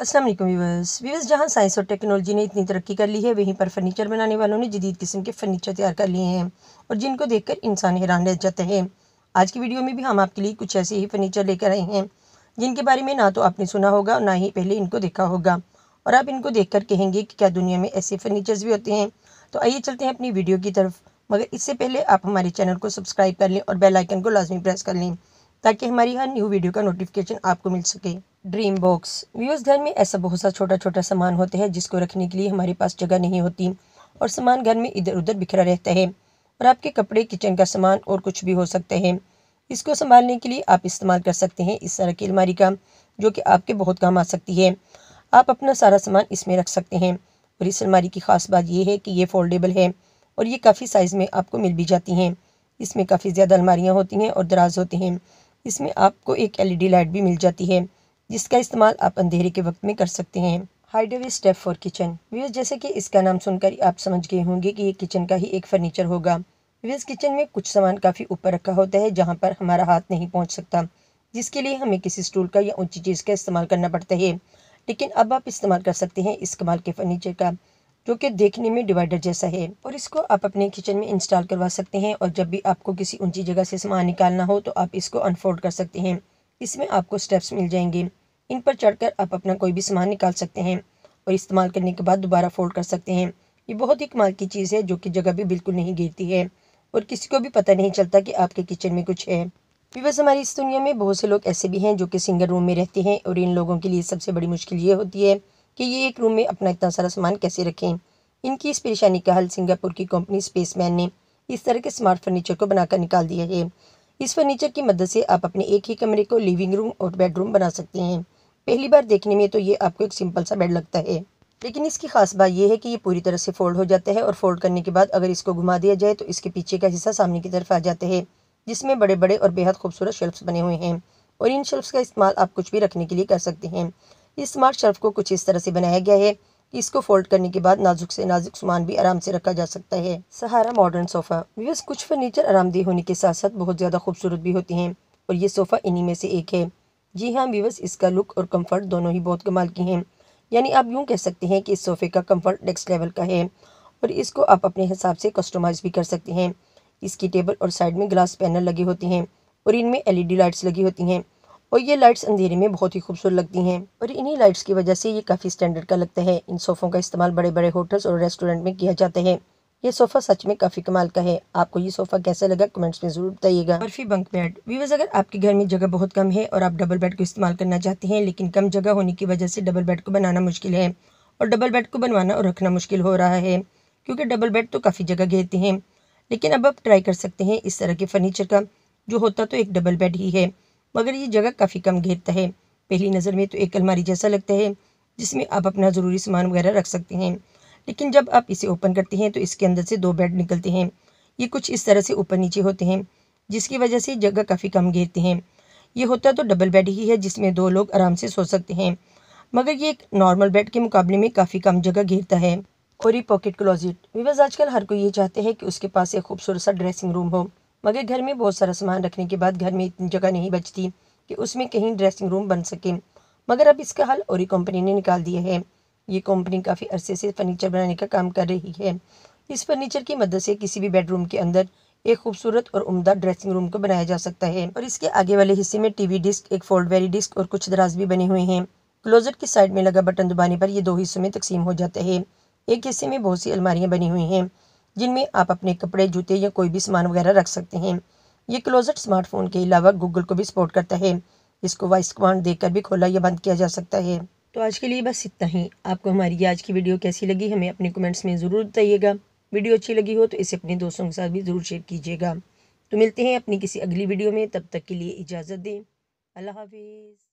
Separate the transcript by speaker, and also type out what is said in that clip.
Speaker 1: असलम व्यवर्स व्यवर्स जहाँ साइंस और टेक्नोलॉजी ने इतनी तरक्की कर ली है वहीं पर फर्नीचर बनाने वालों ने जदीद किस्म के फर्नीचर तैयार कर लिए हैं और जिनको देखकर इंसान हैरान रह जाते हैं आज की वीडियो में भी हम आपके लिए कुछ ऐसे ही फर्नीचर लेकर आए हैं जिनके बारे में ना तो आपने सुना होगा और ना ही पहले इनको देखा होगा और आप इनको देख कर कहेंगे कि क्या दुनिया में ऐसे फर्नीचर्स भी होते हैं तो आइए चलते हैं अपनी वीडियो की तरफ मगर इससे पहले आप हमारे चैनल को सब्सक्राइब कर लें और बेलाइकन को लाजमी प्रेस कर लें ताकि हमारी हर न्यू वीडियो का नोटिफिकेशन आपको मिल सके ड्रीम बॉक्स व्यूज़ घर में ऐसा बहुत सा छोटा छोटा सामान होता है जिसको रखने के लिए हमारे पास जगह नहीं होती और सामान घर में इधर उधर बिखरा रहता है और आपके कपड़े किचन का सामान और कुछ भी हो सकते हैं इसको संभालने के लिए आप इस्तेमाल कर सकते हैं इस तरह की अलमारी का जो कि आपके बहुत काम आ सकती है आप अपना सारा सामान इसमें रख सकते हैं और इस अलमारी की ख़ास बात यह है कि ये फोल्डेबल है और ये काफ़ी साइज़ में आपको मिल भी जाती हैं इसमें काफ़ी ज़्यादा अलमारियाँ होती हैं और दराज होते हैं इसमें आपको एक एलईडी लाइट e भी मिल जाती है जिसका इस्तेमाल आप अंधेरे के वक्त में कर सकते हैं hideaway step for kitchen views जैसे कि इसका नाम सुनकर आप समझ गए होंगे कि ये किचन का ही एक फर्नीचर होगा व्यूज किचन में कुछ सामान काफ़ी ऊपर रखा होता है जहाँ पर हमारा हाथ नहीं पहुँच सकता जिसके लिए हमें किसी स्टूल का या ऊंची चीज़ का इस्तेमाल करना पड़ता है लेकिन अब आप इस्तेमाल कर सकते हैं इस कमाल के फर्नीचर का जो कि देखने में डिवाइडर जैसा है और इसको आप अपने किचन में इंस्टॉल करवा सकते हैं और जब भी आपको किसी ऊंची जगह से सामान निकालना हो तो आप इसको अनफोल्ड कर सकते हैं इसमें आपको स्टेप्स मिल जाएंगे इन पर चढ़कर आप अपना कोई भी सामान निकाल सकते हैं और इस्तेमाल करने के बाद दोबारा फोल्ड कर सकते हैं ये बहुत ही कमाल की चीज़ है जो कि जगह भी बिल्कुल नहीं गिरती है और किसी को भी पता नहीं चलता कि आपके किचन में कुछ है विवस हमारी इस दुनिया में बहुत से लोग ऐसे भी हैं जो कि सिंगल रूम में रहते हैं और इन लोगों के लिए सबसे बड़ी मुश्किल ये होती है कि ये एक रूम में अपना इतना सारा सामान कैसे रखें इनकी इस परेशानी का हल सिंगापुर की कंपनी स्पेसमैन ने इस तरह के स्मार्ट फर्नीचर को बनाकर निकाल दिया है इस फर्नीचर की मदद से आप अपने एक ही कमरे को लिविंग रूम और बेडरूम बना सकते हैं पहली बार देखने में तो ये आपको एक सिंपल सा बेड लगता है लेकिन इसकी खास बात यह है कि ये पूरी तरह से फोल्ड हो जाता है और फोल्ड करने के बाद अगर इसको घुमा दिया जाए तो इसके पीछे का हिस्सा सामने की तरफ आ जाता है जिसमें बड़े बड़े और बेहद खूबसूरत शेल्फ्स बने हुए हैं और इन शेल्फ्स का इस्तेमाल आप कुछ भी रखने के लिए कर सकते हैं ये स्मार्ट शर्फ को कुछ इस तरह से बनाया गया है इसको फोल्ड करने के बाद नाजुक से नाजुक सामान भी आराम से रखा जा सकता है सहारा मॉडर्न सोफ़ा व्यूअर्स कुछ फर्नीचर आरामदेह होने के साथ साथ बहुत ज़्यादा खूबसूरत भी होती हैं और ये सोफ़ा इन्हीं में से एक है जी हाँ व्यूअर्स इसका लुक और कंफर्ट दोनों ही बहुत कमाल की हैं यानी आप यूँ कह सकते हैं कि इस सोफ़े का कम्फर्ट नेक्स्ट लेवल का है और इसको आप अपने हिसाब से कस्टमाइज़ भी कर सकते हैं इसकी टेबल और साइड में ग्लास पैनल लगे होते हैं और इनमें एलईडी लाइट्स लगी होती हैं और ये लाइट्स अंधेरे में बहुत ही खूबसूरत लगती हैं और इन्हीं लाइट्स की वजह से ये काफ़ी स्टैंडर्ड का लगता है इन सोफ़ों का इस्तेमाल बड़े बड़े होटल्स और रेस्टोरेंट में किया जाता है ये सोफा सच में काफी कमाल का है आपको ये सोफा कैसा लगा कमेंट्स में जरूर बताइएगा बर्फी बंक बेड वीवर्स अगर आपके घर में जगह बहुत कम है और आप डबल बेड को इस्तेमाल करना चाहते हैं लेकिन कम जगह होने की वजह से डबल बेड को बनाना मुश्किल है और डबल बेड को बनवाना और रखना मुश्किल हो रहा है क्योंकि डबल बेड तो काफ़ी जगह घेरते हैं लेकिन अब आप ट्राई कर सकते हैं इस तरह के फर्नीचर का जो होता तो एक डबल बेड ही है मगर ये जगह काफ़ी कम घेरता है पहली नज़र में तो एक अलमारी जैसा लगता है जिसमें आप अपना ज़रूरी सामान वगैरह रख सकते हैं लेकिन जब आप इसे ओपन करते हैं तो इसके अंदर से दो बेड निकलते हैं ये कुछ इस तरह से ऊपर नीचे होते हैं जिसकी वजह से जगह काफ़ी कम घेरते हैं ये होता तो डबल बेड ही है जिसमें दो लोग आराम से सो सकते हैं मगर ये एक नॉर्मल बेड के मुकाबले में काफ़ी कम जगह घेरता है और ये पॉकेट क्लोजिट विवज आजकल हर कोई ये चाहते हैं कि उसके पास एक खूबसूरत सा ड्रेसिंग रूम हो मगर घर में बहुत सारा सामान रखने के बाद घर में इतनी जगह नहीं बचती कि उसमें कहीं ड्रेसिंग रूम बन सके मगर अब इसका हल और कंपनी ने निकाल दिया है ये कंपनी काफ़ी अरसे से फर्नीचर बनाने का काम कर रही है इस फर्नीचर की मदद से किसी भी बेडरूम के अंदर एक खूबसूरत और उमदा ड्रेसिंग रूम को बनाया जा सकता है और इसके आगे वाले हिस्से में टीवी डिस्क एक फोल्डवेरी डिस्क और कुछ दराज भी बने हुए हैं क्लोजेट की साइड में लगा बटन दबाने पर यह दो हिस्सों में तकसीम हो जाता है एक हिस्से में बहुत सी अलमारियाँ बनी हुई हैं जिनमें आप अपने कपड़े जूते या कोई भी सामान वगैरह रख सकते हैं ये क्लोजेट स्मार्टफोन के अलावा गूगल को भी सपोर्ट करता है इसको वॉइस कमांड देकर भी खोला या बंद किया जा सकता है तो आज के लिए बस इतना ही आपको हमारी आज की वीडियो कैसी लगी हमें अपने कमेंट्स में ज़रूर बताइएगा वीडियो अच्छी लगी हो तो इसे अपने दोस्तों के साथ भी ज़रूर शेयर कीजिएगा तो मिलते हैं अपनी किसी अगली वीडियो में तब तक के लिए इजाज़त दें अल्लाह हाफिज़